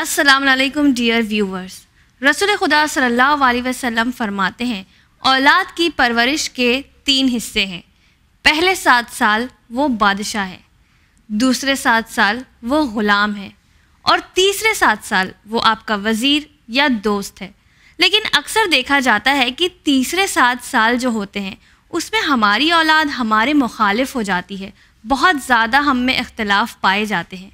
अस्सलाम dear viewers रसूल खुदा सल्लल्लाहु अलैहि वसल्लम फरमाते हैं औलाद की परवरिश के तीन हिस्से हैं पहले सात साल वो बादशाह है दूसरे सात साल वो ग़ुलाम है और तीसरे सात साल वो आपका वज़ीर या दोस्त है लेकिन अक्सर देखा जाता है कि तीसरे सात साल जो होते हैं उसमें हमारी औलाद हमारे मुखालिफ हो जाती है बहुत ज़्यादा हम में इख्तलाफ पाए जाते हैं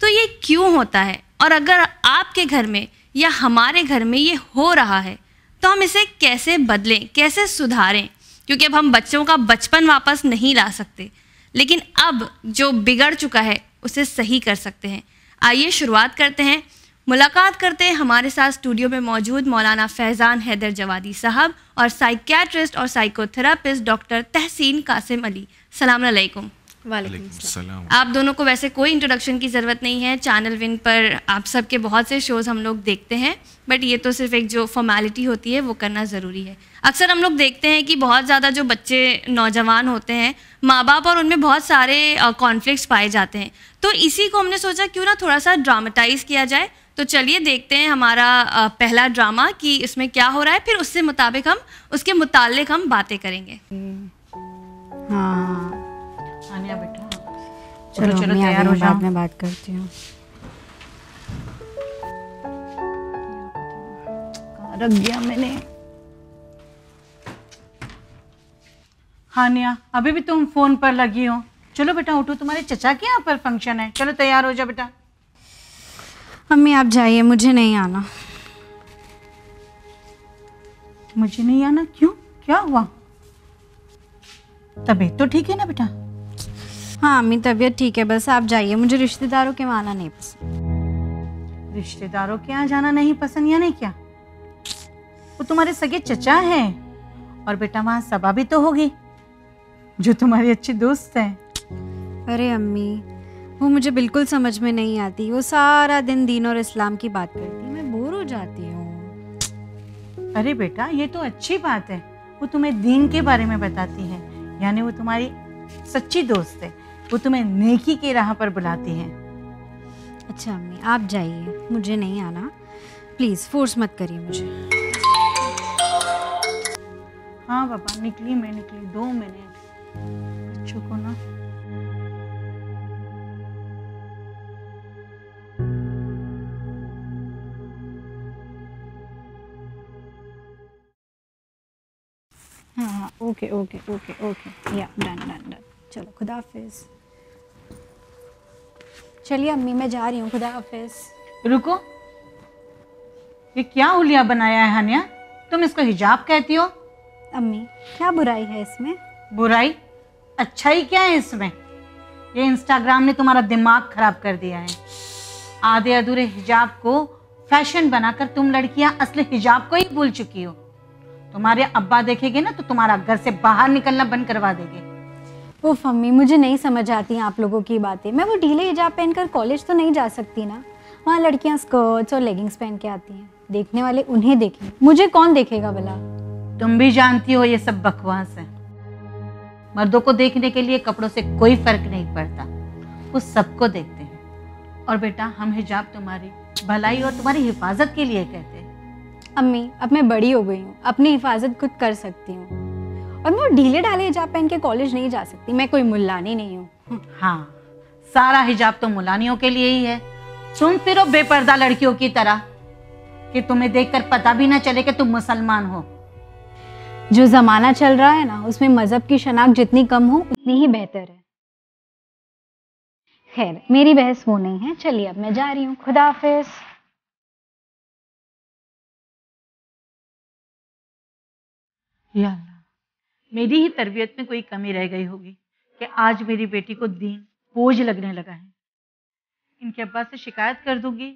तो ये क्यों होता है और अगर आपके घर में या हमारे घर में ये हो रहा है तो हम इसे कैसे बदलें कैसे सुधारें क्योंकि अब हम बच्चों का बचपन वापस नहीं ला सकते लेकिन अब जो बिगड़ चुका है उसे सही कर सकते हैं आइए शुरुआत करते हैं मुलाकात करते हैं हमारे साथ स्टूडियो में मौजूद मौलाना फैज़ान हैदर जवादी साहब और साइकैट्रिस्ट और साइकोथेरापिस्ट डॉक्टर तहसीन कासिम अली सलामकुम वालेकुम आप दोनों को वैसे कोई इंट्रोडक्शन की ज़रूरत नहीं है चैनल विन पर आप सबके बहुत से शोज़ हम लोग देखते हैं बट ये तो सिर्फ एक जो फॉर्मेलिटी होती है वो करना ज़रूरी है अक्सर हम लोग देखते हैं कि बहुत ज़्यादा जो बच्चे नौजवान होते हैं माँ बाप और उनमें बहुत सारे कॉन्फ्लिक्ट पाए जाते हैं तो इसी को हमने सोचा क्यों ना थोड़ा सा ड्रामाटाइज किया जाए तो चलिए देखते हैं हमारा पहला ड्रामा कि इसमें क्या हो रहा है फिर उससे मुताबिक हम उसके मुतालिक हम बातें करेंगे हाँ चलो चलो तैयार हो जाओ मैं बात करती हूँ रख गया मैंने हाँ निया अभी भी तुम फोन पर लगी हो चलो बेटा उठो तुम्हारे चचा के यहाँ पर फंक्शन है चलो तैयार हो जाओ बेटा मम्मी आप जाइए मुझे नहीं आना मुझे नहीं आना क्यों क्या हुआ तबीयत तो ठीक है ना बेटा हाँ अम्मी तबीयत ठीक है बस आप जाइए मुझे रिश्तेदारों के वहाँ आना नहीं पसंद रिश्तेदारों के यहाँ जाना नहीं पसंद या नहीं क्या वो तुम्हारे सगे चचा हैं और बेटा वहाँ सबा भी तो होगी जो तुम्हारी अच्छी दोस्त है अरे अम्मी वो मुझे बिल्कुल समझ में नहीं आती वो सारा दिन दीन और इस्लाम की बात करती मैं बोर हो जाती हूँ अरे बेटा ये तो अच्छी बात है वो तुम्हें दीन के बारे में बताती है यानी वो तुम्हारी सच्ची दोस्त है वो तुम्हें नेकी के राह पर बुलाती हैं अच्छा अम्मी आप जाइए मुझे नहीं आना प्लीज़ फोर्स मत करिए मुझे हाँ पापा निकली मैं निकली दो मिनट बच्चों को ना हाँ हाँ ओके ओके ओके ओके या डन डन डन चलो खुदा हाफिज़ चलिए अम्मी मैं जा रही हूँ खुदा हाफिज रुको ये क्या हुलिया बनाया है हानिया तुम इसको हिजाब कहती हो अम्मी क्या बुराई है इसमें बुराई अच्छा ही क्या है इसमें ये इंस्टाग्राम ने तुम्हारा दिमाग खराब कर दिया है आधे अधूरे हिजाब को फैशन बनाकर तुम लड़कियां असली हिजाब को ही भूल चुकी हो तुम्हारे अब्बा देखेंगे ना तो तुम्हारा घर से बाहर निकलना बंद करवा देंगे वो अम्मी मुझे नहीं समझ आती हैं आप लोगों की बातें मैं वो ढीले हिजाब पहनकर कॉलेज तो नहीं जा सकती ना वहाँ लड़कियाँ स्कर्ट्स और लेगिंग्स पहन के आती हैं देखने वाले उन्हें देखें मुझे कौन देखेगा भला तुम भी जानती हो ये सब बकवास है मर्दों को देखने के लिए कपड़ों से कोई फर्क नहीं पड़ता वो सबको देखते हैं और बेटा हम हिजाब तुम्हारी भलाई और तुम्हारी हिफाजत के लिए कहते हैं अम्मी अब मैं बड़ी हो गई हूँ अपनी हिफाजत खुद कर सकती हूँ और मैं ढीले ढाले हिजाब पहन के कॉलेज नहीं जा सकती मैं कोई मुल्लानी नहीं हूँ हाँ सारा हिजाब तो मुलानियों के लिए ही है तुम फिर बेपर्दा लड़कियों की तरह कि तुम्हें देखकर पता भी ना चले कि तुम मुसलमान हो जो जमाना चल रहा है ना उसमें मजहब की शनाख्त जितनी कम हो उतनी ही बेहतर है खैर मेरी बहस वो नहीं है चलिए अब मैं जा रही हूँ खुदाफिज यार मेरी ही तरबियत में कोई कमी रह गई होगी कि आज मेरी बेटी को दीन बोझ लगने लगा है इनके अब्बा से शिकायत कर दूंगी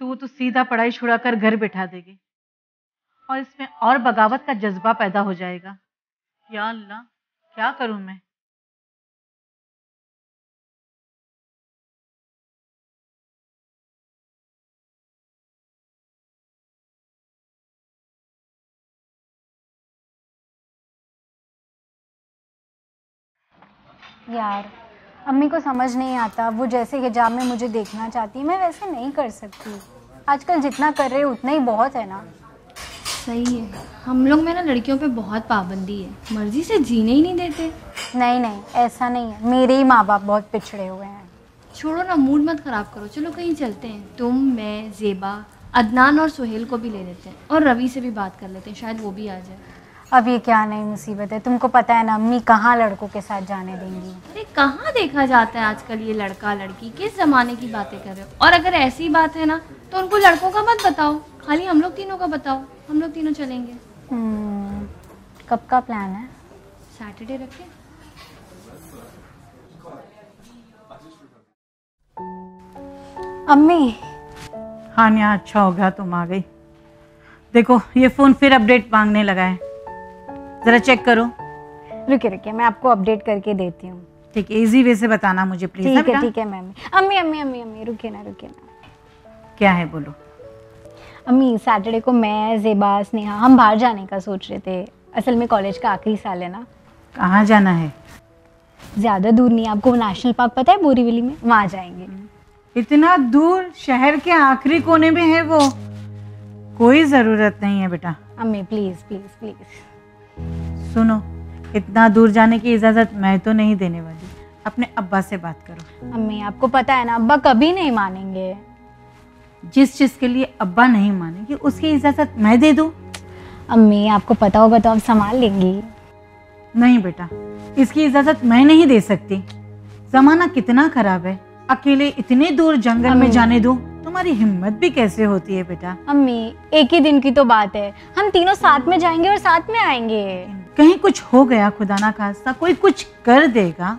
तो वो तो सीधा पढ़ाई छुड़ाकर घर बैठा देगी और इसमें और बगावत का जज्बा पैदा हो जाएगा या अल्लाह क्या करूं मैं यार अम्मी को समझ नहीं आता वो जैसे हिजाब में मुझे देखना चाहती है मैं वैसे नहीं कर सकती आजकल जितना कर रहे उतना ही बहुत है ना सही है हम लोग में ना लड़कियों पे बहुत पाबंदी है मर्जी से जीने ही नहीं देते नहीं नहीं ऐसा नहीं है मेरे ही माँ बाप बहुत पिछड़े हुए हैं छोड़ो ना मूड मत ख़राब करो चलो कहीं चलते हैं तुम मैं जेबा अदनान और सुहेल को भी ले लेते हैं और रवि से भी बात कर लेते हैं शायद वो भी आ जाए अब ये क्या नई मुसीबत है तुमको पता है ना अम्मी कहाँ लड़कों के साथ जाने देंगी अरे कहाँ देखा जाता है आजकल ये लड़का लड़की किस जमाने की बातें कर रहे हो और अगर ऐसी बात है ना तो उनको लड़कों का मत बताओ खाली हम लोग तीनों का बताओ हम लोग तीनों चलेंगे हम्म, कब का प्लान है सैटरडे रखे अम्मी हाँ यहाँ अच्छा हो गया तुम आ गई देखो ये फ़ोन फिर अपडेट मांगने लगा है जरा चेक करो रुके रुके मैं आपको अपडेट करके देती हूँ ठीक है इजी वे से बताना मुझे प्लीज हाँ ठीक है ठीक है मैम अम्मी अम्मी अम्मी अम्मी अम्मी रुके ना रुके ना क्या है बोलो अम्मी सैटरडे को मैं जेबा स्नेहा हम बाहर जाने का सोच रहे थे असल में कॉलेज का आखिरी साल है ना कहाँ जाना है ज़्यादा दूर नहीं आपको नेशनल पार्क पता है बोरीवली में वहाँ जाएंगे इतना दूर शहर के आखिरी कोने में है वो कोई ज़रूरत नहीं है बेटा अम्मी प्लीज प्लीज़ प्लीज़ प्लीज़ सुनो इतना दूर जाने की इजाज़त मैं तो नहीं देने वाली अपने अब्बा से बात करो अम्मी आपको पता है ना अब्बा कभी नहीं मानेंगे जिस चीज़ के लिए अब्बा नहीं मानेंगे उसकी इजाज़त मैं दे दूँ अम्मी आपको पता होगा तो आप संभाल लेंगी नहीं बेटा इसकी इजाज़त मैं नहीं दे सकती ज़माना कितना ख़राब है अकेले इतने दूर जंगल में जाने दूँ तुम्हारी हिम्मत भी कैसे होती है बेटा मम्मी एक ही दिन की तो बात है हम तीनों साथ में जाएंगे और साथ में आएंगे कहीं कुछ हो गया खुदा ना खास्ता कोई कुछ कर देगा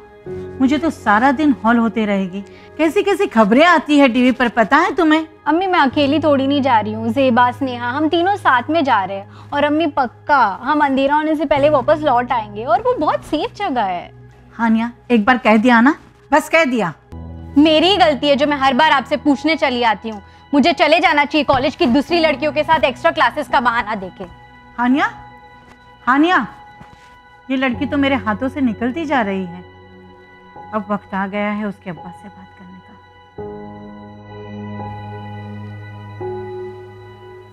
मुझे तो सारा दिन हॉल होते रहेगी कैसी कैसी खबरें आती है टीवी पर पता है तुम्हें अम्मी मैं अकेली थोड़ी नहीं जा रही हूँ जेबा स्नेहा हम तीनों साथ में जा रहे हैं और अम्मी पक्का हम अंधेरा होने से पहले वापस लौट आएंगे और वो बहुत सेफ जगह है हानिया एक बार कह दिया ना बस कह दिया मेरी ही गलती है जो मैं हर बार आपसे पूछने चली आती हूँ मुझे चले जाना चाहिए कॉलेज की दूसरी लड़कियों के साथ एक्स्ट्रा क्लासेस का बहाना देखे हानिया हानिया ये लड़की तो मेरे हाथों से निकलती जा रही है अब वक्त आ गया है उसके अब्बा से बात करने का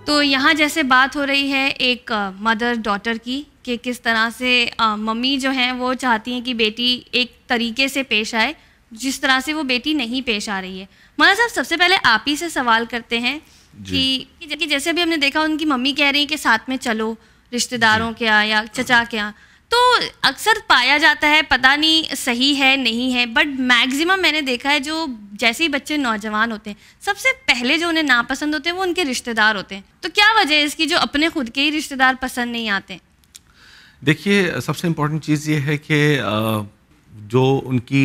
तो यहाँ जैसे बात हो रही है एक मदर डॉटर की कि किस तरह से मम्मी जो हैं वो चाहती हैं कि बेटी एक तरीके से पेश आए जिस तरह से वो बेटी नहीं पेश आ रही है मौलाना साहब सबसे पहले आप ही से सवाल करते हैं कि, कि जैसे अभी हमने देखा उनकी मम्मी कह रही है कि साथ में चलो रिश्तेदारों के या चचा के तो अक्सर पाया जाता है पता नहीं सही है नहीं है बट मैक्सिमम मैंने देखा है जो जैसे ही बच्चे नौजवान होते हैं सबसे पहले जो उन्हें नापसंद होते हैं वो उनके रिश्तेदार होते हैं तो क्या वजह है इसकी जो अपने खुद के ही रिश्तेदार पसंद नहीं आते देखिए सबसे इम्पोर्टेंट चीज़ ये है कि जो उनकी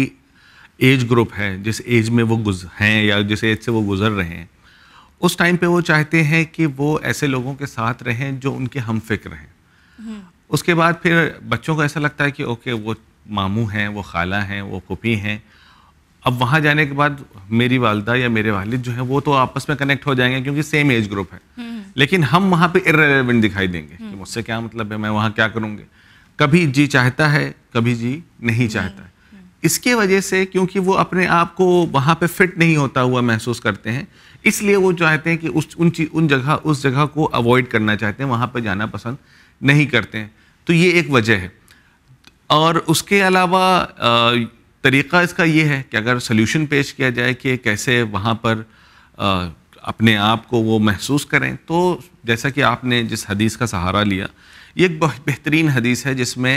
एज ग्रुप है जिस एज में वो गुज हैं या जिस एज से वो गुजर रहे हैं उस टाइम पे वो चाहते हैं कि वो ऐसे लोगों के साथ रहें जो उनके हम फिक्र हैं हम्म। उसके बाद फिर बच्चों को ऐसा लगता है कि ओके वो मामू हैं वो खाला हैं वो कुपी हैं अब वहाँ जाने के बाद मेरी वालदा या मेरे वालिद जो है वो तो आपस में कनेक्ट हो जाएंगे क्योंकि सेम एज ग्रुप है हम्म। लेकिन हम वहाँ पे इरेलीवेंट दिखाई देंगे कि हम्म। मुझसे क्या मतलब है मैं वहाँ क्या करूँगी कभी जी चाहता है कभी जी नहीं चाहता है इसके वजह से क्योंकि वो अपने आप को वहाँ पे फिट नहीं होता हुआ महसूस करते हैं इसलिए वो चाहते हैं कि उस उन चीज उन जगह उस जगह को अवॉइड करना चाहते हैं वहाँ पर जाना पसंद नहीं करते हैं तो ये एक वजह है और उसके अलावा तरीका इसका ये है कि अगर सोल्यूशन पेश किया जाए कि कैसे वहाँ पर अपने आप को वो महसूस करें तो जैसा कि आपने जिस हदीस का सहारा लिया ये एक बहुत बेहतरीन हदीस है जिसमें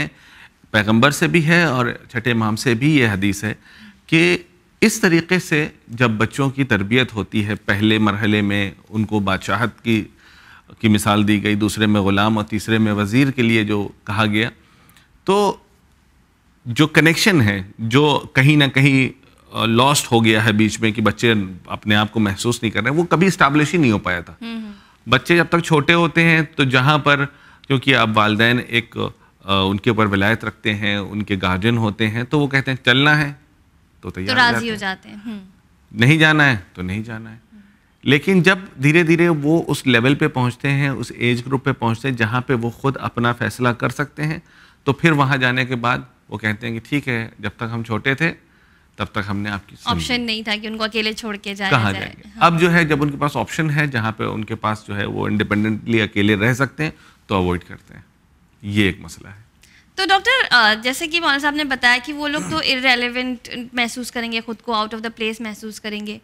पैगंबर से भी है और छठे इमाम से भी ये हदीस है कि इस तरीके से जब बच्चों की तरबियत होती है पहले मरहले में उनको बादशाहत की की मिसाल दी गई दूसरे में ग़ुलाम और तीसरे में वज़ीर के लिए जो कहा गया तो जो कनेक्शन है जो कहीं ना कहीं लॉस्ट हो गया है बीच में कि बच्चे अपने आप को महसूस नहीं कर रहे वो कभी इस्टाब्लिश ही नहीं हो पाया था हम्म, हम्म। बच्चे जब तक छोटे होते हैं तो जहाँ पर क्योंकि अब वालदेन एक उनके ऊपर विलायत रखते हैं उनके गार्जियन होते हैं तो वो कहते हैं चलना है तो तैयार तो राजी हो जाते हैं हम्म। नहीं जाना है तो नहीं जाना है हम्म। लेकिन जब धीरे धीरे वो उस लेवल पे पहुंचते हैं उस एज ग्रुप पे पहुंचते हैं जहाँ पे वो खुद अपना फैसला कर सकते हैं तो फिर वहाँ जाने के बाद वो कहते हैं कि ठीक है जब तक हम छोटे थे तब तक हमने आपकी ऑप्शन नहीं था कि उनको अकेले छोड़ के जाए कहाँ जाएंगे हाँ। अब जो है जब उनके पास ऑप्शन है जहाँ पे उनके पास जो है वो इंडिपेंडेंटली अकेले रह सकते हैं तो अवॉइड करते हैं ये एक मसला है तो डॉक्टर जैसे कि मौलाना साहब ने बताया कि वो लोग तो इरेलीवेंट महसूस करेंगे ख़ुद को आउट ऑफ द प्लेस महसूस करेंगे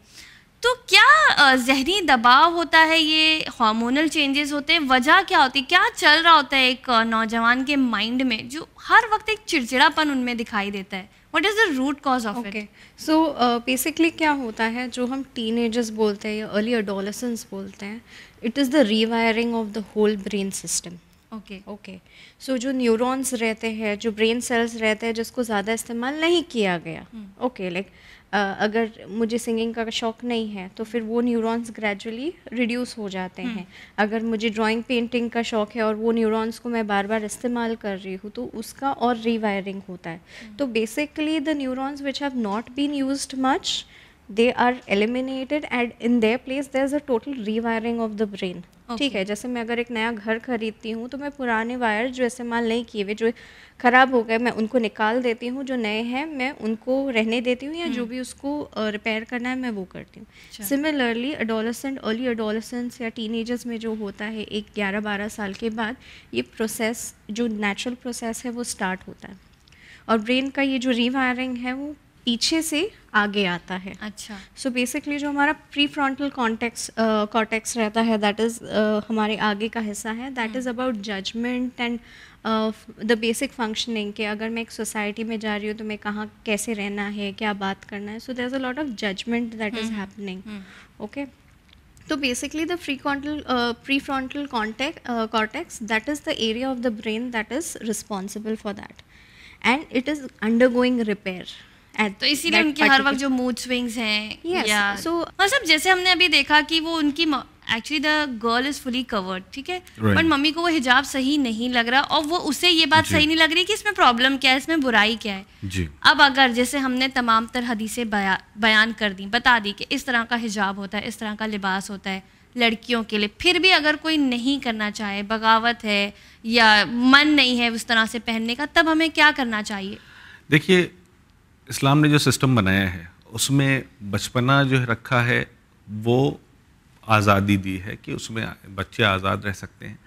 तो क्या जहनी दबाव होता है ये हार्मोनल चेंजेस होते हैं वजह क्या होती है क्या चल रहा होता है एक नौजवान के माइंड में जो हर वक्त एक चिड़चिड़ापन उनमें दिखाई देता है what is the root cause of okay so basically क्या होता है जो हम टीन बोलते हैं या अर्ली अडोलसेंस बोलते हैं it is the rewiring of the whole brain system okay okay so जो न्यूरॉन्स रहते हैं जो ब्रेन सेल्स रहते हैं जिसको ज़्यादा इस्तेमाल नहीं किया गया ओके hmm. लाइक अगर मुझे सिंगिंग का शौक़ नहीं है तो फिर वो न्यूरॉन्स ग्रेजुअली रिड्यूस हो जाते hmm. हैं अगर मुझे ड्राइंग पेंटिंग का शौक़ है और वो न्यूरॉन्स को मैं बार बार इस्तेमाल कर रही हूँ तो उसका और रिवायरिंग होता है hmm. तो basically the neurons which have not been use much they are eliminated and in their place there is a total rewiring of the brain ठीक है जैसे मैं अगर एक नया घर खरीदती हूँ तो मैं पुराने वायर जो इस्तेमाल नहीं किए हुए जो ख़राब हो गए मैं उनको निकाल देती हूँ जो नए हैं मैं उनको रहने देती हूँ या जो हम्म। भी उसको रिपेयर करना है मैं वो करती हूँ सिमिलरली अडोलसेंट अर्ली अडोलसेंट्स या टीनेजर्स में जो होता है एक ग्यारह बारह साल के बाद ये प्रोसेस जो नेचुरल प्रोसेस है वो स्टार्ट होता है और ब्रेन का ये जो रीवायरिंग है वो पीछे से आगे आता है अच्छा सो so बेसिकली जो हमारा प्री फ्रॉन्टल कॉन्टेक्स कॉटेक्स रहता है दैट इज़ uh, हमारे आगे का हिस्सा है that is about judgment and the basic functioning के अगर मैं एक सोसाइटी में जा रही हूँ तो मैं कहाँ कैसे रहना है क्या बात करना है so there is a lot of judgment that is happening okay तो basically the pre frontal pre frontal contact cortex that is the area of the brain that is responsible for that and it is undergoing repair तो इसीलिए उनके हर वक्त जो mood swings हैं सो मतलब जैसे हमने अभी देखा कि वो उनकी actually the girl is fully covered ठीक है बट मम्मी को वो हिजाब सही नहीं लग रहा और वो उसे ये बात सही नहीं लग रही कि इसमें प्रॉब्लम क्या है इसमें बुराई क्या है जी. अब अगर जैसे हमने तमाम तर हदीसें बया, बयान कर दी बता दी कि इस तरह का हिजाब होता है इस तरह का लिबास होता है लड़कियों के लिए फिर भी अगर कोई नहीं करना चाहे बगावत है या मन नहीं है उस तरह से पहनने का तब हमें क्या करना चाहिए देखिए इस्लाम ने जो सिस्टम बनाया है उसमें बचपना जो रखा है वो आज़ादी दी है कि उसमें बच्चे आज़ाद रह सकते हैं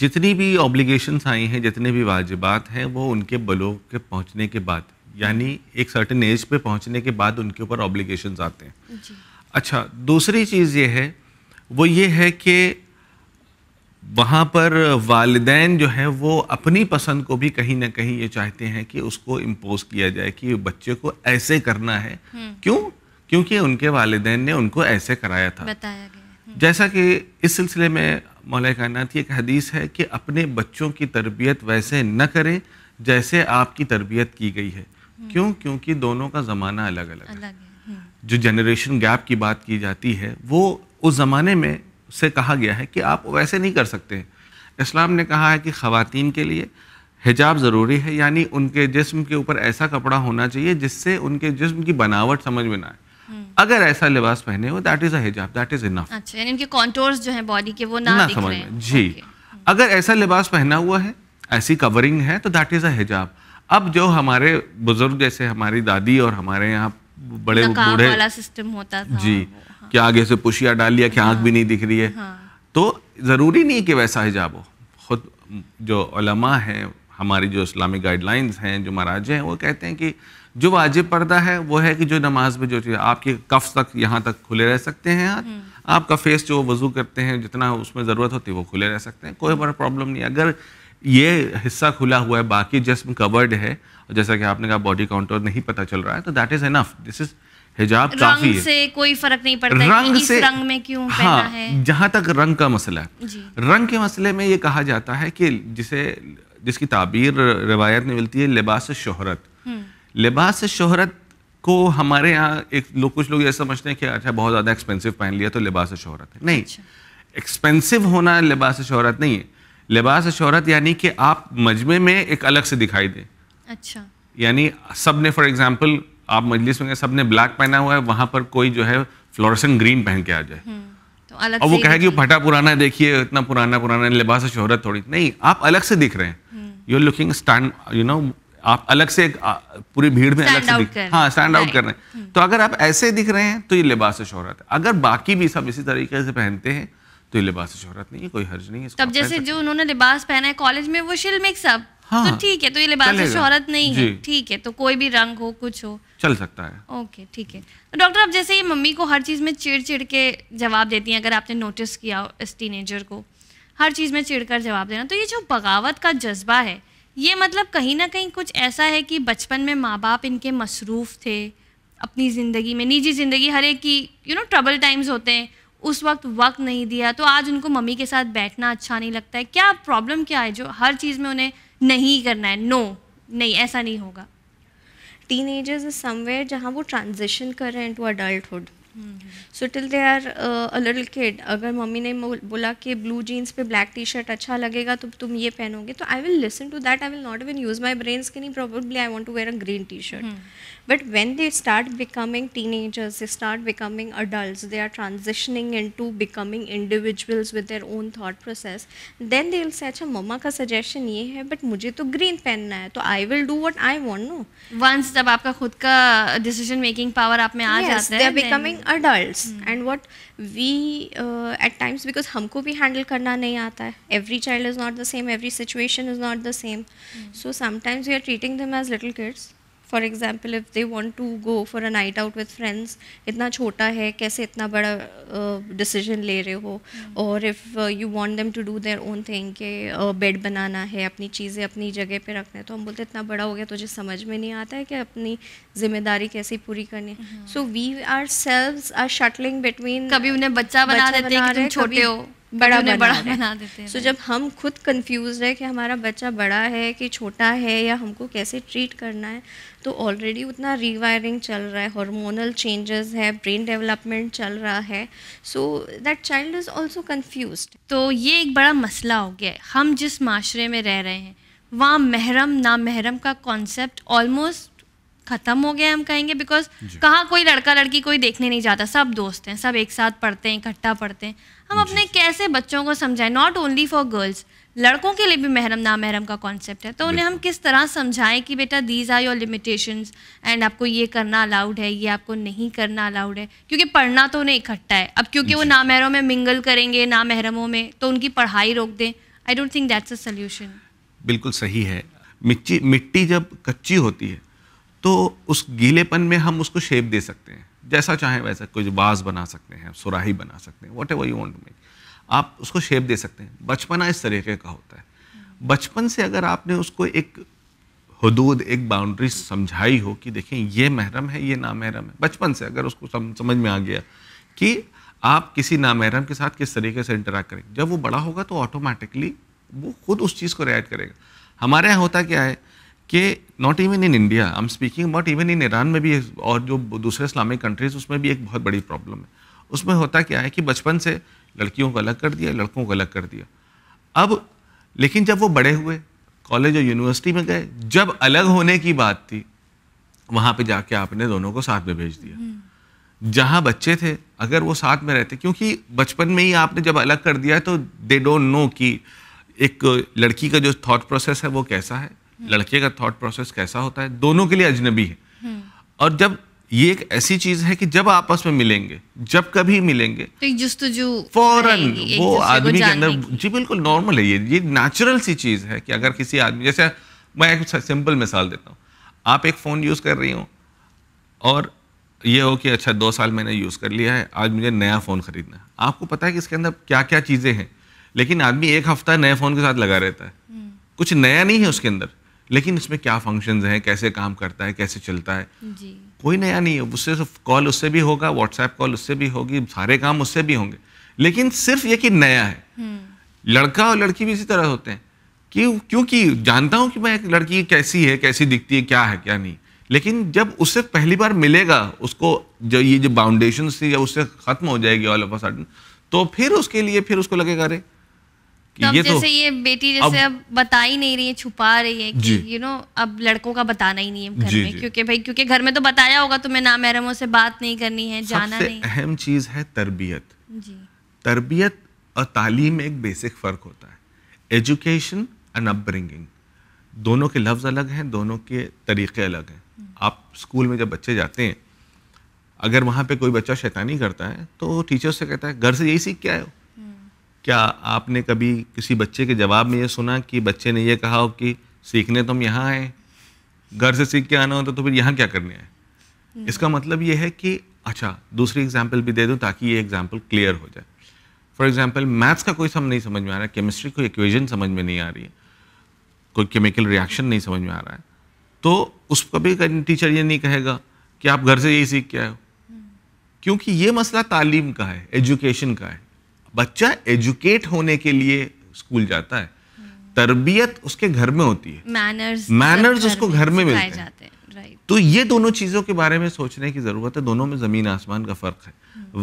जितनी भी ऑब्लिगेशंस आई हैं जितने भी वाजिबात हैं वो उनके बलों के पहुंचने के बाद यानी एक सर्टन एज पे पहुंचने के बाद उनके ऊपर ऑब्लिगेशंस आते हैं अच्छा दूसरी चीज़ ये है वो ये है कि वहाँ पर वालदेन जो हैं वो अपनी पसंद को भी कहीं ना कहीं ये चाहते हैं कि उसको इम्पोज किया जाए कि बच्चे को ऐसे करना है हम्म। क्यों क्योंकि उनके वालदेन ने उनको ऐसे कराया था बताया गया हम्म। जैसा कि इस सिलसिले में मौल कायनात की एक हदीस है कि अपने बच्चों की तरबियत वैसे न करें जैसे आपकी तरबियत की गई है हम्म। क्यों क्योंकि दोनों का ज़माना अलग अलग, अलग है जो जनरेशन गैप की बात की जाती है वो उस ज़माने में से कहा गया है कि आप वैसे नहीं कर सकते इस्लाम ने कहा है कि ख़वातीन के लिए हिजाब ज़रूरी है यानी उनके जिस्म के ऊपर ऐसा कपड़ा होना चाहिए जिससे उनके जिस्म की बनावट समझ में ना आए हम्म। अगर ऐसा लिबास पहने हो दैट इज़ अजाब दैट इज़ इनफ अच्छा यानी इनके कॉन्टोर्स जो है बॉडी के वो ना, ना समझ में जी हम्म। अगर ऐसा लिबास पहना हुआ है ऐसी कवरिंग है तो दैट इज़ अजाब अब जो हमारे बुजुर्ग जैसे हमारी दादी और हमारे यहाँ बड़े बूढ़े सिस्टम होता था जी कि आगे से पुशिया डाल लिया कि आँख भी नहीं दिख रही है हाँ। तो ज़रूरी नहीं कि वैसा हिजाब हो खुद जो ओलमा हैं हमारी जो इस्लामिक गाइडलाइंस हैं जो महाराजे हैं वो कहते हैं कि जो वाजिब पर्दा है वो है कि जो नमाज में जो चीज़ आपके कफ तक यहाँ तक खुले रह सकते हैं हाथ हम्म। आपका फेस जो वज़ू करते हैं जितना उसमें ज़रूरत होती है वो खुले रह सकते हैं कोई बड़ा प्रॉब्लम नहीं अगर ये हिस्सा खुला हुआ है बाकी जिसम कवर्ड है जैसा कि आपने कहा बॉडी काउंटर नहीं पता चल रहा है तो that is enough this is हिजाब काफी रंग से कोई फर्क नहीं पड़ता रंग से रंग में क्यों हाँ, पहना है जहाँ तक रंग का मसला है रंग के मसले में ये कहा जाता है कि जिसे जिसकी ताबीर रिवायत में मिलती है लिबास शोहरत हम्म। लिबास शोहरत को हमारे यहाँ एक लोग कुछ लोग ये समझते हैं कि अच्छा बहुत ज़्यादा एक्सपेंसिव पहन लिया तो लिबास शोहरत है नहीं एक्सपेंसिव अच्छा। होना लिबास शोहरत नहीं है लिबास शोहरत यानी कि आप मजमे में एक अलग से दिखाई दें अच्छा यानी सब ने फॉर एग्जाम्पल आप मजलिस में सबने ब्लैक पहना हुआ है वहाँ पर कोई जो है फ्लोरसन ग्रीन पहन के आ जाए हम्म, तो अलग और वो कहे कि फटा पुराना है देखिए इतना पुराना पुराना लिबास और शोहरत थोड़ी नहीं आप अलग से दिख रहे हैं you are looking stand you know आप अलग से पूरी भीड़ में अलग से दिख हाँ स्टैंड आउट कर रहे हैं हाँ, हम्म। तो अगर आप ऐसे दिख रहे हैं तो ये लिबास शोहरत है अगर बाकी भी सब इसी तरीके से पहनते हैं तो ये लिबास शोहरत नहीं है कोई हर्ज नहीं है तब जैसे जो उन्होंने लिबास पहना है कॉलेज में वो शिल मिक्स अप हाँ, तो ठीक है तो ये लिबास शोहरत नहीं है ठीक है तो कोई भी रंग हो कुछ हो चल सकता है ओके ठीक है तो डॉक्टर आप जैसे ये मम्मी को हर चीज़ में चिड़ चिड़ के जवाब देती हैं अगर आपने नोटिस किया इस टीनेजर को हर चीज़ में चिड़ कर जवाब देना तो ये जो बगावत का जज्बा है ये मतलब कहीं ना कहीं कुछ ऐसा है कि बचपन में माँ बाप इनके मसरूफ़ थे अपनी ज़िंदगी में निजी ज़िंदगी हर एक की यू नो ट्रबल टाइम्स होते हैं उस वक्त वक्त नहीं दिया तो आज उनको मम्मी के साथ बैठना अच्छा नहीं लगता है क्या प्रॉब्लम क्या है जो हर चीज़ में उन्हें नहीं करना है नो नहीं ऐसा नहीं होगा टीन एजर्स इज समवेयर जहाँ वो ट्रांजिशन कर रहे हैं to adulthood so till they are little kid अगर मम्मी ने बोला कि ब्लू जीन्स पे ब्लैक टी शर्ट अच्छा लगेगा तो तुम ये पहनोगे तो I will listen to that I will not even use my brains के नहीं probably I want to wear a green T shirt But when they start becoming teenagers, they start becoming adults, they are transitioning into becoming individuals with their own thought process, then they'll say, अच्छा मम्मा का suggestion ये है but मुझे तो green पहनना है तो I will do what I want no once जब आपका खुद का डिसीजन मेकिंग पावर आप में आ जाता है they are becoming adults and what we at times because हमको भी हैंडल करना नहीं आता है every child is not the same every situation is not the same so sometimes we are treating them as little kids for example if they want to go for a night out with friends इतना छोटा है कैसे इतना बड़ा decision uh, ले रहे हो hmm. और if you want them to do their own thing के बेड बनाना है अपनी चीज़ें अपनी जगह पे रखना है तो हम बोलते इतना बड़ा हो गया तुझे समझ में नहीं आता है कि अपनी जिम्मेदारी कैसे पूरी करनी है so we ourselves are shuttling between कभी उन्हें बच्चा बना देते हैं छोटे हो बड़ा बना, बड़ा बना देते हैं सो so, जब हम खुद कंफ्यूज है कि हमारा बच्चा बड़ा है कि छोटा है या हमको कैसे ट्रीट करना है तो ऑलरेडी उतना रीवायरिंग चल रहा है हार्मोनल चेंजेस है ब्रेन डेवलपमेंट चल रहा है so that child is also confuse तो ये एक बड़ा मसला हो गया है हम जिस माशरे में रह रहे हैं वहाँ महरम ना महरम का कॉन्सेप्ट ऑलमोस्ट खत्म हो गया हम कहेंगे बिकॉज कहाँ कोई लड़का लड़की कोई देखने नहीं जाता सब दोस्त हैं सब एक साथ पढ़ते हैं इकट्ठा पढ़ते हैं हम अपने कैसे बच्चों को समझाएं नॉट ओनली फॉर गर्ल्स लड़कों के लिए भी महरम ना महरम का कॉन्सेप्ट है तो उन्हें हम किस तरह समझाएं कि बेटा these are your limitation and आपको ये करना अलाउड है ये आपको नहीं करना अलाउड है क्योंकि पढ़ना तो उन्हें इकट्ठा है अब क्योंकि वो महरों में मिंगल करेंगे ना महरमों में तो उनकी पढ़ाई रोक दें I don't think that's a solution बिल्कुल सही है मिट्टी मिट्टी जब कच्ची होती है तो उस गीलेपन में हम उसको शेप दे सकते हैं जैसा चाहें वैसा कुछ बाज बना सकते हैं सुराही बना सकते हैं whatever you want make आप उसको शेप दे सकते हैं बचपना इस तरीके का होता है बचपन से अगर आपने उसको एक हदूद एक बाउंड्री समझाई हो कि देखें ये महरम है ये नामहरम है बचपन से अगर उसको सम, समझ में आ गया कि आप किसी नामहरम के साथ किस तरीके से इंटरेक्ट करें जब वो बड़ा होगा तो ऑटोमेटिकली वो खुद उस चीज़ को रियायत करेगा हमारे यहाँ होता क्या है कि not even in India I am speaking but even in Iran में भी और जो दूसरे इस्लामिक कंट्रीज़ उसमें भी एक बहुत बड़ी प्रॉब्लम है उसमें होता क्या है कि बचपन से लड़कियों को अलग कर दिया लड़कों को अलग कर दिया अब लेकिन जब वो बड़े हुए कॉलेज और यूनिवर्सिटी में गए जब अलग होने की बात थी वहाँ पे जाके आपने दोनों को साथ में भेज दिया हम्म। जहाँ बच्चे थे अगर वो साथ में रहते क्योंकि बचपन में ही आपने जब अलग कर दिया तो दे डोंट नो कि एक लड़की का जो थॉट प्रोसेस है वो कैसा है लड़के का थॉट प्रोसेस कैसा होता है दोनों के लिए अजनबी है और जब ये एक ऐसी चीज है कि जब आपस में मिलेंगे जब कभी मिलेंगे तो फौरन वो आदमी के अंदर जी बिल्कुल नॉर्मल है ये ये नेचुरल सी चीज है कि अगर किसी आदमी जैसे मैं एक सिंपल मिसाल देता हूँ आप एक फ़ोन यूज़ कर रही हो और ये हो कि अच्छा दो साल मैंने यूज़ कर लिया है आज मुझे नया फ़ोन ख़रीदना है आपको पता है कि इसके अंदर क्या क्या चीज़ें हैं लेकिन आदमी एक हफ्ता नए फ़ोन के साथ लगा रहता है हम्म। कुछ नया नहीं है उसके अंदर लेकिन इसमें क्या फंक्शंस हैं कैसे काम करता है कैसे चलता है जी कोई नया नहीं है उससे कॉल उससे भी होगा व्हाट्सएप कॉल उससे भी होगी सारे काम उससे भी होंगे लेकिन सिर्फ ये कि नया है हम्म। लड़का और लड़की भी इसी तरह होते हैं कि क्योंकि जानता हूँ कि मैं एक लड़की कैसी है कैसी दिखती है क्या है क्या नहीं लेकिन जब उससे पहली बार मिलेगा उसको जो ये जो बाउंडेशन थी जब उससे ख़त्म हो जाएगी ऑल ऑफ अ सडन तो फिर उसके लिए फिर उसको लगेगा अरे तो, तो जैसे ये बेटी जैसे अब, अब बता ही नहीं रही है छुपा रही है कि यू नो अब लड़कों का बताना ही नहीं है घर में क्योंकि भाई क्योंकि घर में तो बताया होगा तुम्हें ना महरमों से बात नहीं करनी है जाना नहीं अहम चीज है तरबियत तरबियत और तालीम में एक बेसिक फ़र्क होता है एजुकेशन एंड अपब्रिंगिंग दोनों के लफ्ज़ अलग हैं दोनों के तरीक़े अलग हैं आप स्कूल में जब बच्चे जाते हैं अगर वहाँ पे कोई बच्चा शैतानी करता है तो टीचर से कहता है घर से यही सीख के आए हो क्या आपने कभी किसी बच्चे के जवाब में ये सुना कि बच्चे ने ये कहा हो कि सीखने तो हम यहाँ आए घर से सीख के आना होता तो फिर यहाँ क्या करने आए हम्म। इसका मतलब ये है कि अच्छा दूसरी एग्जाम्पल भी दे दूँ ताकि ये एग्जाम्पल क्लियर हो जाए फॉर एग्जाम्पल मैथ्स का कोई सम नहीं समझ में आ रहा है केमिस्ट्री कोई इक्वेजन समझ में नहीं आ रही है कोई केमिकल रिएक्शन नहीं समझ में आ रहा है तो उसका भी टीचर ये नहीं कहेगा कि आप घर से यही सीख के आए हो हम्म। क्योंकि ये मसला तालीम का है एजुकेशन का है बच्चा एजुकेट होने के लिए स्कूल जाता है तरबियत उसके घर में होती है मैनर्स मैनर्स मतलब उसको घर में मिलते हैं तो ये दोनों चीज़ों के बारे में सोचने की ज़रूरत है दोनों में ज़मीन आसमान का फ़र्क है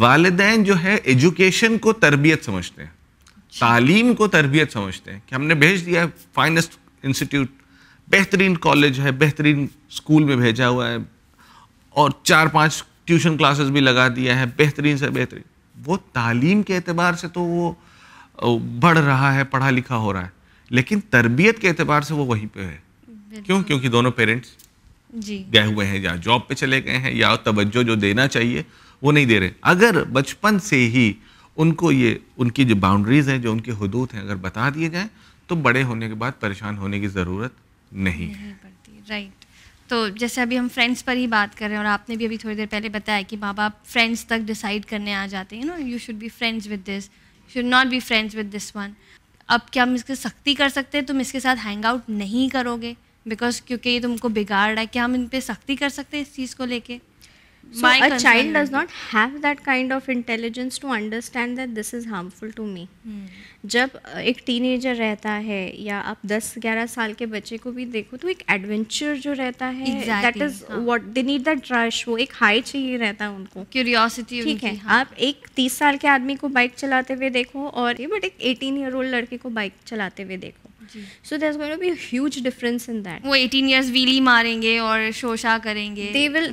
वालदेन जो है एजुकेशन को तरबियत समझते हैं अच्छा। तालीम को तरबियत समझते हैं कि हमने भेज दिया है फाइनेस्ट इंस्टीट्यूट बेहतरीन कॉलेज है बेहतरीन स्कूल में भेजा हुआ है और चार पांच ट्यूशन क्लासेस भी लगा दिया है बेहतरीन से बेहतरीन वो तालीम के एतबार से तो वो बढ़ रहा है पढ़ा लिखा हो रहा है लेकिन तरबियत के एतबार से वो वहीं पे है क्यों क्योंकि दोनों पेरेंट्स गए हुए हैं या जॉब पे चले गए हैं या तवज्जो जो देना चाहिए वो नहीं दे रहे अगर बचपन से ही उनको ये उनकी जो बाउंड्रीज़ हैं जो उनके हदूद हैं अगर बता दिए जाएँ तो बड़े होने के बाद परेशान होने की ज़रूरत नहीं, नहीं है राइट तो जैसे अभी हम फ्रेंड्स पर ही बात कर रहे हैं और आपने भी अभी थोड़ी देर पहले बताया कि माँ बाप फ्रेंड्स तक डिसाइड करने आ जाते हैं no you should be friends with this should not be friends with this one अब क्या हम इसकी सख्ती कर सकते हैं तुम इसके साथ हैंग आउट नहीं करोगे बिकॉज क्योंकि ये तुमको बिगाड़ रहा है क्या हम इन पर सख्ती कर सकते हैं इस चीज़ को लेके So My a child does not have that kind of intelligence to understand that this is harmful to me. Hmm. जब एक टीनेजर रहता है या आप 10-11 साल के बच्चे को भी देखो तो एक एडवेंचर जो रहता है that is what they need that rush वो एक हाई चाहिए रहता है उनको क्यूरियोसिटी ठीक है हाँ. आप एक 30 साल के आदमी को बाइक चलाते हुए देखो और बट एक 18 ईयर ओल्ड लड़के को बाइक चलाते हुए देखो so there going to be huge difference in that वो 18 इयर्स व्हीली मारेंगे और शोशा करेंगे they will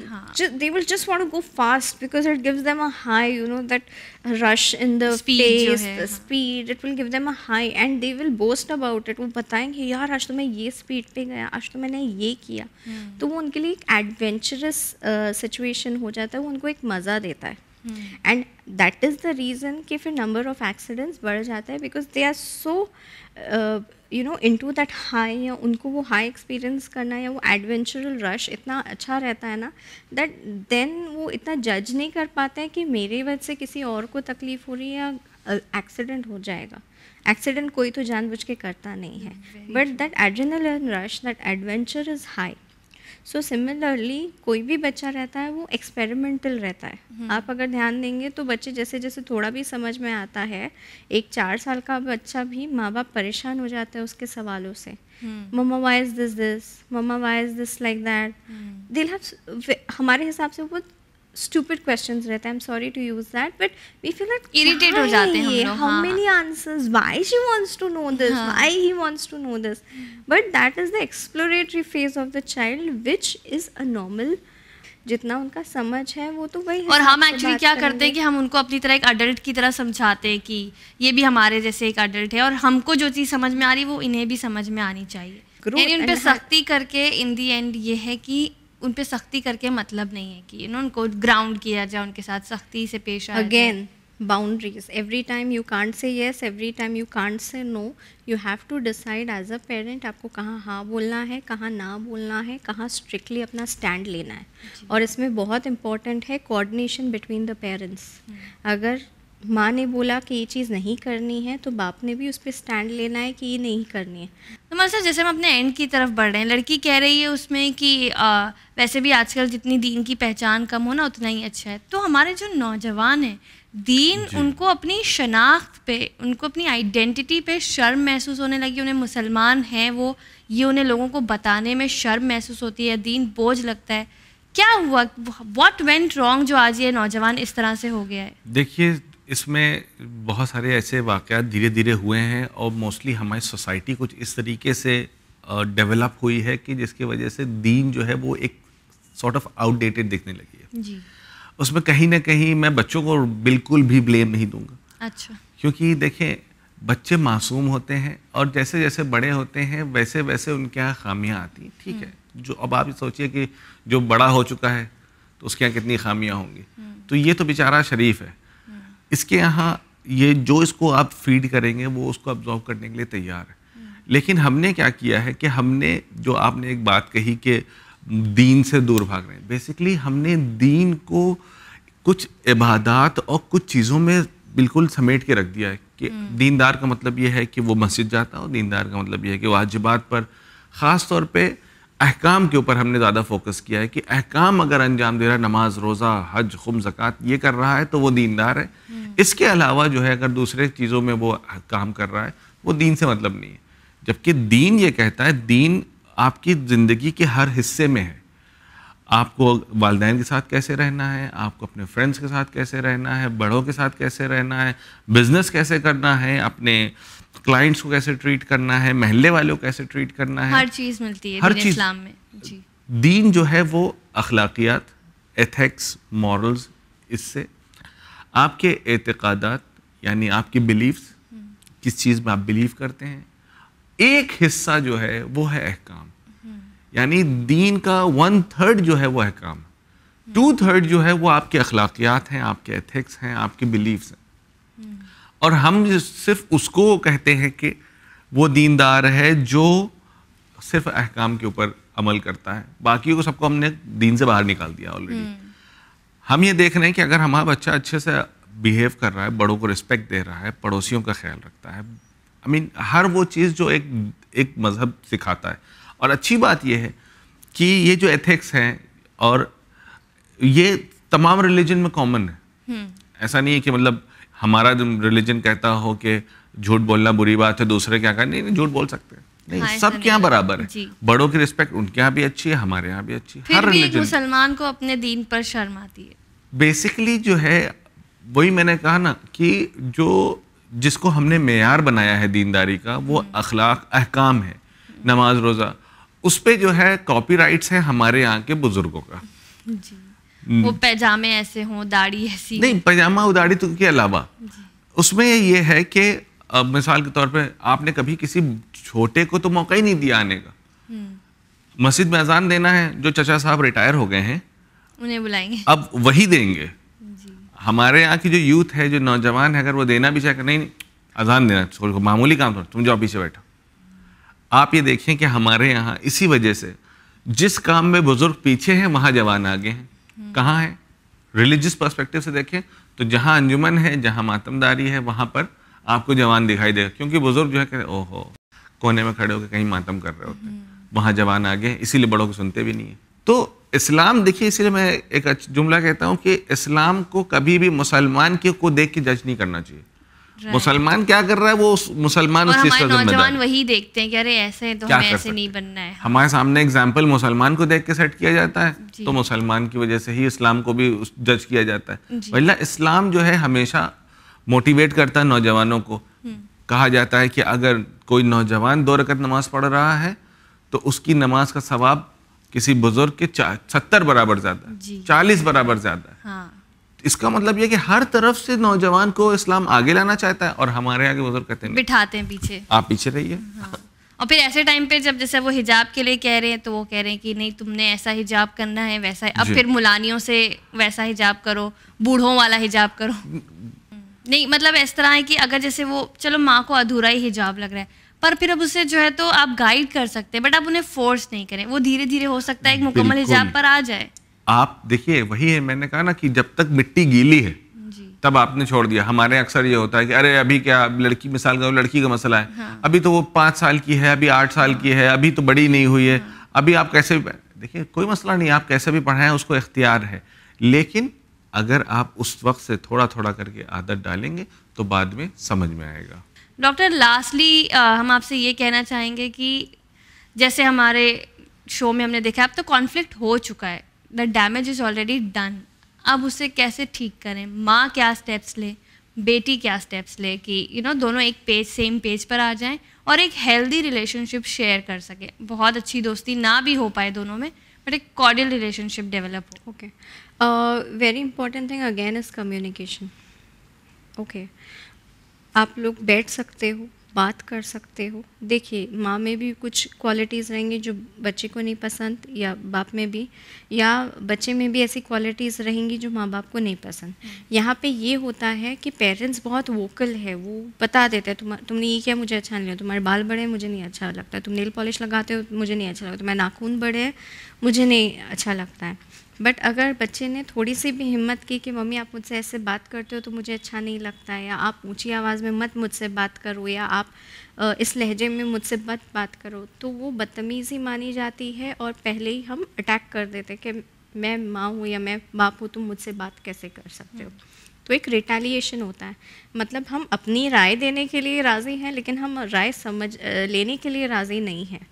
they will just want to go fast because it gives them a high you know that rush in the speed the speed it will give them a high and they will boast about it वो बताएंगे यार आज तो मैं ये speed पे गया आज तो मैंने ये किया hmm. तो वो उनके लिए एक एडवेंचरस सिचुएशन uh, हो जाता है वो उनको एक मज़ा देता है and that is the reason कि फिर नंबर ऑफ़ एक्सीडेंट्स बढ़ जाता है because they are so you know into that high या उनको वो हाई एक्सपीरियंस करना या वो एडवेंचरल रश इतना अच्छा रहता है ना दैट देन वो इतना जज नहीं कर पाते हैं कि मेरी वजह से किसी और को तकलीफ़ हो रही है या एक्सीडेंट uh, हो जाएगा एक्सीडेंट कोई तो जानबूझ के करता नहीं है but that adrenal rush that adventure is high so so, similarly कोई भी बच्चा रहता है वो एक्सपेरिमेंटल रहता है हम्म। आप अगर ध्यान देंगे तो बच्चे जैसे जैसे थोड़ा भी समझ में आता है एक चार साल का बच्चा भी माँ बाप परेशान हो जाता है उसके सवालों से hmm. Mamma why's this this mamma why's this like that दिल हमारे हिसाब से वो स्टूपिड क्वेश्चन रहते हैं sorry to use that but we feel that irritate हो जाते हैं how many answers why she wants to know this why he wants to know this but that is the exploratory phase of the child which is a normal जितना उनका समझ है वो तो वही और हम एक्चुअली क्या करते हैं कि हम उनको अपनी तरह एक अडल्ट की तरह समझाते हैं कि ये भी हमारे जैसे एक अडल्ट है और हमको जो चीज़ समझ में आ रही है वो इन्हें भी समझ में आनी चाहिए उन पर सख्ती करके इन दी एंड ये है कि उन पर सख्ती करके मतलब नहीं है कि यू नो उनको ग्राउंड किया जाए उनके साथ सख्ती से पेश आए again boundaries every time you can't say yes every time you can't say no you have to decide as a parent आपको कहाँ हाँ बोलना है कहाँ ना बोलना है कहाँ स्ट्रिक्टली अपना स्टैंड लेना है और इसमें बहुत इंपॉर्टेंट है कोऑर्डिनेशन बिटवीन द पेरेंट्स अगर माँ ने बोला कि ये चीज़ नहीं करनी है तो बाप ने भी उस पर स्टैंड लेना है कि ये नहीं करनी है तो मतलब सर जैसे हम अपने एंड की तरफ बढ़ रहे हैं लड़की कह रही है उसमें कि आ, वैसे भी आजकल जितनी दीन की पहचान कम हो ना उतना ही अच्छा है तो हमारे जो नौजवान हैं दीन उनको अपनी शनाख्त पे उनको अपनी आइडेंटिटी पे शर्म महसूस होने लगी उन्हें मुसलमान हैं वो ये उन्हें लोगों को बताने में शर्म महसूस होती है दीन बोझ लगता है क्या हुआ वॉट वेंट रॉन्ग जो आज ये नौजवान इस तरह से हो गया है देखिए इसमें बहुत सारे ऐसे वाक़ धीरे धीरे हुए हैं और मोस्टली हमारी सोसाइटी कुछ इस तरीके से डेवलप हुई है कि जिसकी वजह से दीन जो है वो एक सॉर्ट ऑफ आउटडेटेड दिखने लगी है जी। उसमें कहीं ना कहीं मैं बच्चों को बिल्कुल भी ब्लेम नहीं दूंगा अच्छा क्योंकि देखें बच्चे मासूम होते हैं और जैसे जैसे बड़े होते हैं वैसे वैसे उनके यहाँ खामियाँ आती हैं ठीक है हम्म। जो अब आप सोचिए कि जो बड़ा हो चुका है तो उसके यहाँ कितनी खामियाँ होंगी हम्म। तो ये तो बेचारा शरीफ है इसके यहाँ ये जो इसको आप फीड करेंगे वो उसको अब्जॉर्व करने के लिए तैयार है लेकिन हमने क्या किया है कि हमने जो आपने एक बात कही कि दीन से दूर भाग रहे हैं बेसिकली हमने दीन को कुछ इबादत और कुछ चीज़ों में बिल्कुल समेट के रख दिया है कि हम्म। दीनदार का मतलब ये है कि वो मस्जिद जाता है और दीनदार का मतलब ये है कि वाजिबात पर ख़ास तौर पे अहकाम के ऊपर हमने ज़्यादा फोकस किया है कि अहकाम अगर अंजाम दे रहा है नमाज रोज़ा हज खुम ज़क़़त ये कर रहा है तो वो दीनदार है इसके अलावा जो है अगर दूसरे चीज़ों में वो काम कर रहा है वो दीन से मतलब नहीं है जबकि दीन ये कहता है दीन आपकी ज़िंदगी के हर हिस्से में है आपको वालदेन के साथ कैसे रहना है आपको अपने फ्रेंड्स के साथ कैसे रहना है बड़ों के साथ कैसे रहना है बिज़नेस कैसे करना है अपने क्लाइंट्स को कैसे ट्रीट करना है महल्ले वालों को कैसे ट्रीट करना है हर चीज़ मिलती है हर चीज़ इस्लाम में जी दीन जो है वो अखलाकियात एथिक्स मॉरल्स इससे आपके एतक़ादात यानी आपके बिलीव्स किस चीज़ में आप बिलीव करते हैं एक हिस्सा जो है वो है अहकाम यानी दीन का वन थर्ड जो है वो अहकाम टू थर्ड जो है वो आपके अखलाकियात हैं आपके एथिक्स हैं आपके बिलीव्स हैं और हम सिर्फ उसको कहते हैं कि वो दीनदार है जो सिर्फ अहकाम के ऊपर अमल करता है बाकी को सबको हमने दीन से बाहर निकाल दिया ऑलरेडी हम ये देख रहे हैं कि अगर हमारा बच्चा अच्छे से बिहेव कर रहा है बड़ों को रिस्पेक्ट दे रहा है पड़ोसियों का ख्याल रखता है आई मीन हर वो चीज़ जो एक एक मज़हब सिखाता है और अच्छी बात यह है कि ये जो एथिक्स हैं और ये तमाम रिलीजन में कॉमन है हम्म। ऐसा नहीं है कि मतलब हमारा रिलीजन कहता हो कि झूठ बोलना बुरी बात है दूसरे क्या कहें नहीं झूठ बोल सकते हैं नहीं हाँ, सब क्या यहाँ बराबर है बड़ों की रिस्पेक्ट उनके यहाँ भी अच्छी है हमारे यहाँ भी अच्छी है हर रिलीजन मुसलमान को अपने दीन पर शर्म आती है बेसिकली जो है वही मैंने कहा ना कि जो जिसको हमने मैार बनाया है दीनदारी का वो हम्म। अखलाक अहकाम है नमाज रोज़ा उस पर जो है कॉपी राइट्स है हमारे यहाँ के बुज़ुर्गों का जी वो हम्म। पैजामे ऐसे हों दाढ़ी ऐसी नहीं पैजामा उदाड़ी तो के अलावा उसमें ये है कि मिसाल के तौर पे आपने कभी किसी छोटे को तो मौका ही नहीं दिया आने का हम्म। मस्जिद में अजान देना है जो चचा साहब रिटायर हो गए हैं उन्हें बुलाएंगे अब वही देंगे जी। हमारे यहाँ की जो यूथ है जो नौजवान है अगर वो देना भी चाहे नहीं, अजान देना छोड़ो मामूली काम थोड़ा तुम जाओ पीछे बैठो आप ये देखें कि हमारे यहाँ इसी वजह से जिस काम में बुजुर्ग पीछे हैं वहाँ जवान आगे हैं हम्म। कहाँ है रिलीजियस पर्सपेक्टिव से देखें तो जहाँ अंजुमन है जहाँ मातमदारी है वहाँ पर आपको जवान दिखाई देगा क्योंकि बुजुर्ग जो है कह ओहो कोने में खड़े होकर कहीं मातम कर रहे होते हैं हम्म। वहाँ जवान आगे हैं इसीलिए बड़ों को सुनते भी नहीं है तो इस्लाम देखिए इसलिए मैं एक जुमला कहता हूँ कि इस्लाम को कभी भी मुसलमान के को देख के जज नहीं करना चाहिए मुसलमान क्या कर रहा है वो मुसलमान उस चीज का वही देखते हैं कि अरे ऐसे तो हमें ऐसे नहीं बनना है हमारे सामने एग्जाम्पल मुसलमान को देख के सेट किया जाता है तो मुसलमान की वजह से ही इस्लाम को भी जज किया जाता है वल्ला इस्लाम जो है हमेशा मोटिवेट करता है नौजवानों को हम्म। कहा जाता है कि अगर कोई नौजवान दो रकत नमाज पढ़ रहा है तो उसकी नमाज का सवाब किसी बुजुर्ग के सत्तर बराबर ज्यादा चालीस बराबर ज्यादा हाँ। इसका मतलब यह कि हर तरफ से नौजवान को इस्लाम आगे लाना चाहता है और हमारे आगे बुजुर्ग कहते हैं बिठाते हैं पीछे आप पीछे रहिए हाँ। और फिर ऐसे टाइम पे जब जैसे वो हिजाब के लिए कह रहे हैं तो वो कह रहे हैं कि नहीं तुमने ऐसा हिजाब करना है वैसा है। अब फिर मुलानियों से वैसा हिजाब करो बूढ़ों वाला हिजाब करो नहीं मतलब इस तरह है कि अगर जैसे वो चलो माँ को अधूरा ही हिजाब लग रहा है पर फिर अब उसे जो है तो आप गाइड कर सकते हैं बट आप उन्हें फोर्स नहीं करें वो धीरे धीरे हो सकता है एक मुकम्मल हिजाब पर आ जाए आप देखिए वही है मैंने कहा ना कि जब तक मिट्टी गीली है तब आपने छोड़ दिया हमारे अक्सर ये होता है कि अरे अभी क्या लड़की मिसाल का लड़की का मसला है हाँ। अभी तो वो पाँच साल की है अभी आठ साल की है अभी तो बड़ी नहीं हुई है हाँ। अभी आप कैसे देखिए कोई मसला नहीं आप कैसे भी पढ़ाएं उसको इख्तियार है लेकिन अगर आप उस वक्त से थोड़ा थोड़ा करके आदत डालेंगे तो बाद में समझ में आएगा डॉक्टर लास्टली uh, हम आपसे ये कहना चाहेंगे कि जैसे हमारे शो में हमने देखा अब तो कॉन्फ्लिक्ट हो चुका है the damage is already done अब उसे कैसे ठीक करें माँ क्या स्टेप्स ले बेटी क्या स्टेप्स ले कि यू you नो know, दोनों एक पेज सेम पेज पर आ जाएं और एक हेल्दी रिलेशनशिप शेयर कर सकें बहुत अच्छी दोस्ती ना भी हो पाए दोनों में बट एक कॉर्डियल रिलेशनशिप डेवलप हो okay very important thing again is communication okay आप लोग बैठ सकते हो बात कर सकते हो देखिए माँ में भी कुछ क्वालिटीज़ रहेंगी जो बच्चे को नहीं पसंद या बाप में भी या बच्चे में भी ऐसी क्वालिटीज़ रहेंगी जो माँ बाप को नहीं पसंद हम्म। यहाँ पे ये होता है कि पेरेंट्स बहुत वोकल है वो बता देते हैं तुम तुमने ये क्या मुझे अच्छा नहीं लगा तुम्हारे बाल बड़े मुझे नहीं अच्छा लगता तुम नेल पॉलिश लगाते हो मुझे नहीं अच्छा लगता तुम्हारे नाखून बड़े मुझे नहीं अच्छा लगता है बट अगर बच्चे ने थोड़ी सी भी हिम्मत की कि मम्मी आप मुझसे ऐसे बात करते हो तो मुझे अच्छा नहीं लगता है या आप ऊँची आवाज़ में मत मुझसे बात करो या आप इस लहजे में मुझसे मत बात करो तो वो बदतमीज़ी मानी जाती है और पहले ही हम अटैक कर देते कि मैं माँ हूँ या मैं बाप हूँ तुम मुझसे बात कैसे कर सकते हो हम्म। तो एक रिटेलिएशन होता है मतलब हम अपनी राय देने के लिए राज़ी हैं लेकिन हम राय समझ लेने के लिए राज़ी नहीं हैं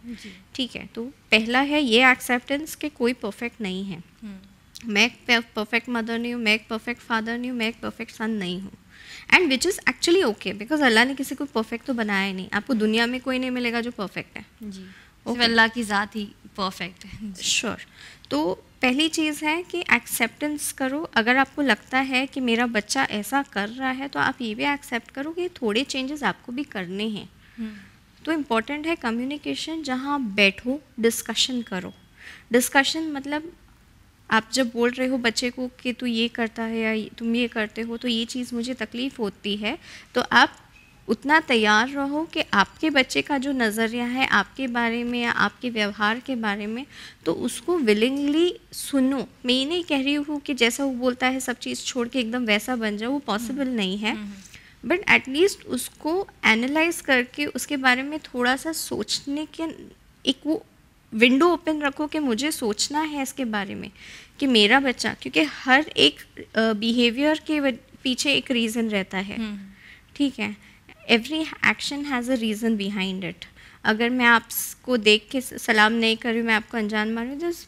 ठीक है तो पहला है ये एक्सेप्टेंस कि कोई परफेक्ट नहीं है हम्म। मैं एक परफेक्ट मदर नहीं हूँ मैं एक परफेक्ट फादर नहीं हूँ मैं एक परफेक्ट सन नहीं हूँ and which is actually okay because Allah ने किसी को परफेक्ट तो बनाया ही नहीं आपको दुनिया में कोई नहीं मिलेगा जो परफेक्ट है जी okay. अल्लाह की ज़ात ही परफेक्ट है श्योर sure. तो पहली चीज़ है कि एक्सेप्टेंस करो अगर आपको लगता है कि मेरा बच्चा ऐसा कर रहा है तो आप ये भी एक्सेप्ट करो कि थोड़े चेंजेस आपको भी करने हैं हम्म। तो इम्पॉर्टेंट है कम्युनिकेशन जहाँ आप बैठो डिस्कशन करो डिस्कशन मतलब आप जब बोल रहे हो बच्चे को कि तू ये करता है या तुम ये करते हो तो ये चीज़ मुझे तकलीफ़ होती है तो आप उतना तैयार रहो कि आपके बच्चे का जो नज़रिया है आपके बारे में या आपके व्यवहार के बारे में तो उसको विलिंगली सुनो मैं ये नहीं कह रही हूँ कि जैसा वो बोलता है सब चीज़ छोड़ के एकदम वैसा बन जाओ वो पॉसिबल नहीं है बट हम्म, एटलीस्ट हम्म, हम्म। उसको एनालाइज करके उसके बारे में थोड़ा सा सोचने के एक वो विंडो ओपन रखो कि मुझे सोचना है इसके बारे में कि मेरा बच्चा क्योंकि हर एक बिहेवियर के पीछे एक रीज़न रहता है ठीक है every action has a reason behind it अगर मैं आपको देख के सलाम नहीं कर रही हूँ मैं आपको अनजान मार हूँ this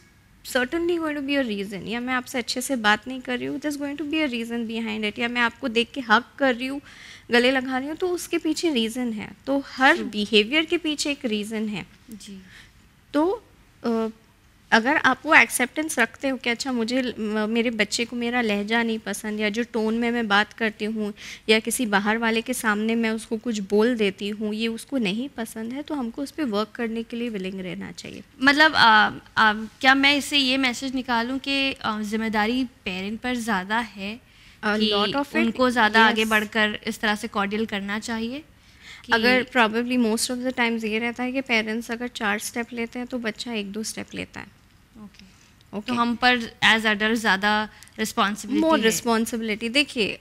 certainly going to be a reason या मैं आपसे अच्छे से बात नहीं कर रही हूँ this going to be a reason behind it या मैं आपको देख के हक कर रही हूँ गले लगा रही हूँ तो उसके पीछे रीज़न है तो हर बिहेवियर के पीछे एक रीज़न है जी तो अगर आप वो एक्सेप्टेंस रखते हो कि अच्छा मुझे मेरे बच्चे को मेरा लहजा नहीं पसंद या जो टोन में मैं बात करती हूँ या किसी बाहर वाले के सामने मैं उसको कुछ बोल देती हूँ ये उसको नहीं पसंद है तो हमको उस पर वर्क करने के लिए विलिंग रहना चाहिए मतलब आ, आ, क्या मैं इससे ये मैसेज निकालूँ कि जिम्मेदारी पेरेंट पर ज़्यादा है लॉट ऑफ उनको ज़्यादा yes. आगे बढ़कर इस तरह से कॉर्डियल करना चाहिए अगर probably most of the times ये रहता है कि पेरेंट्स अगर चार स्टेप लेते हैं तो बच्चा एक दो स्टेप लेता है okay. तो हम पर एज अडल्ट ज़्यादा रिस्पॉन्सिबिलिटी मोर रिस्पॉन्सिबिलिटी देखिए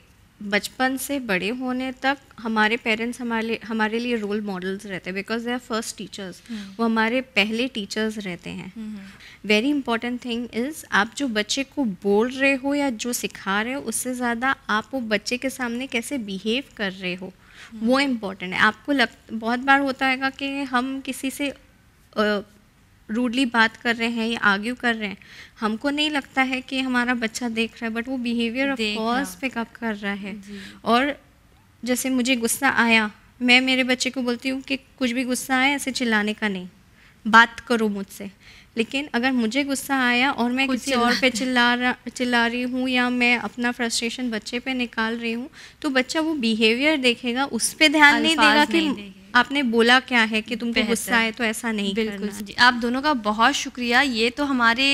बचपन से बड़े होने तक हमारे पेरेंट्स हमारे लिए हमारे लिए रोल मॉडल्स रहते हैं because they are first teachers वो हमारे पहले टीचर्स रहते हैं वेरी इंपॉर्टेंट थिंग इज़ आप जो बच्चे को बोल रहे हो या जो सिखा रहे हो उससे ज़्यादा आप वो बच्चे के सामने कैसे बिहेव कर रहे हो hmm. वो इम्पोर्टेंट हम्म। है आपको लग बहुत बार होता है कि हम किसी से रूडली बात कर रहे हैं या आर्ग्यू कर रहे हैं हमको नहीं लगता है कि हमारा बच्चा देख रहा है बट वो बिहेवियर ऑफ पिकअप कर रहा है और जैसे मुझे गुस्सा आया मैं मेरे बच्चे को बोलती हूँ कि कुछ भी गुस्सा आए ऐसे चिल्लाने का नहीं बात करो मुझसे लेकिन अगर मुझे गुस्सा आया और मैं किसी और पे चिल्ला रहा चिल्ला रही हूँ या मैं अपना फ्रस्ट्रेशन बच्चे पे निकाल रही हूँ तो बच्चा वो बिहेवियर देखेगा उस पर ध्यान नहीं देगा नहीं कि आपने बोला क्या है कि तुमको गुस्सा है तो ऐसा नहीं बिल्कुल करना। जी आप दोनों का बहुत शुक्रिया ये तो हमारे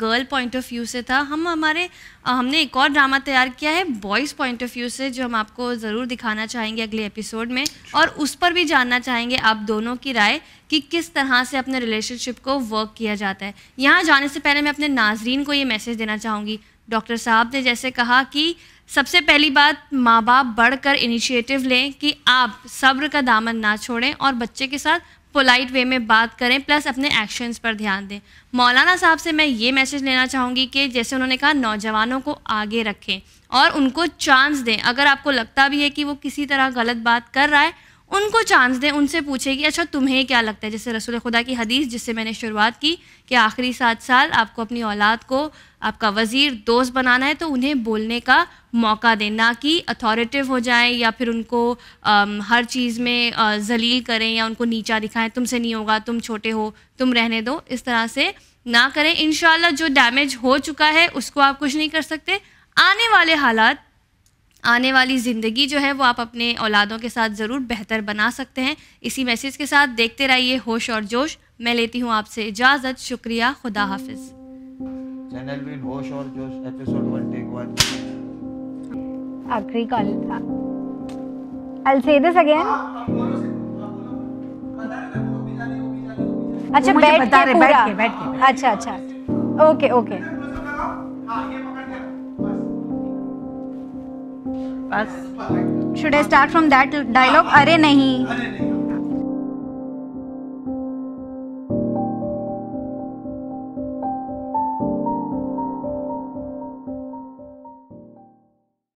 गर्ल पॉइंट ऑफ व्यू से था हम हमारे हमने एक और ड्रामा तैयार किया है बॉयज़ पॉइंट ऑफ व्यू से जो हम आपको ज़रूर दिखाना चाहेंगे अगले एपिसोड में और उस पर भी जानना चाहेंगे आप दोनों की राय कि किस तरह से अपने रिलेशनशिप को वर्क किया जाता है यहाँ जाने से पहले मैं अपने नाजरीन को ये मैसेज देना चाहूँगी डॉक्टर साहब ने जैसे कहा कि सबसे पहली बात माँ बाप बढ़कर इनिशिएटिव लें कि आप सब्र का दामन ना छोड़ें और बच्चे के साथ पोलाइट वे में बात करें प्लस अपने एक्शंस पर ध्यान दें मौलाना साहब से मैं ये मैसेज लेना चाहूँगी कि जैसे उन्होंने कहा नौजवानों को आगे रखें और उनको चांस दें अगर आपको लगता भी है कि वो किसी तरह गलत बात कर रहा है उनको चांस दें उनसे पूछें कि अच्छा तुम्हें क्या लगता है जैसे रसूल खुदा की हदीस जिससे मैंने शुरुआत की कि आखिरी सात साल आपको अपनी औलाद को आपका वज़ीर दोस्त बनाना है तो उन्हें बोलने का मौका दें ना कि अथॉरिटिव हो जाएं या फिर उनको आ, हर चीज़ में जलील करें या उनको नीचा दिखाएं तुमसे नहीं होगा तुम छोटे हो तुम रहने दो इस तरह से ना करें इन जो डैमेज हो चुका है उसको आप कुछ नहीं कर सकते आने वाले हालात आने वाली ज़िंदगी जो है वो आप अपने औलादों के साथ ज़रूर बेहतर बना सकते हैं इसी मैसेज के साथ देखते रहिए होश और जोश मैं लेती हूँ आपसे इजाज़त शुक्रिया खुदा हाफिज़ चैनल हाँ, हाँ, हाँ, भी होश और जोश एपिसोड 1 टेक 1 आखिरी कॉल था I will say this again अच्छा बैठ के बैठ के बैठ के अच्छा अच्छा ओके ओके बस should I start from that dialogue अरे नहीं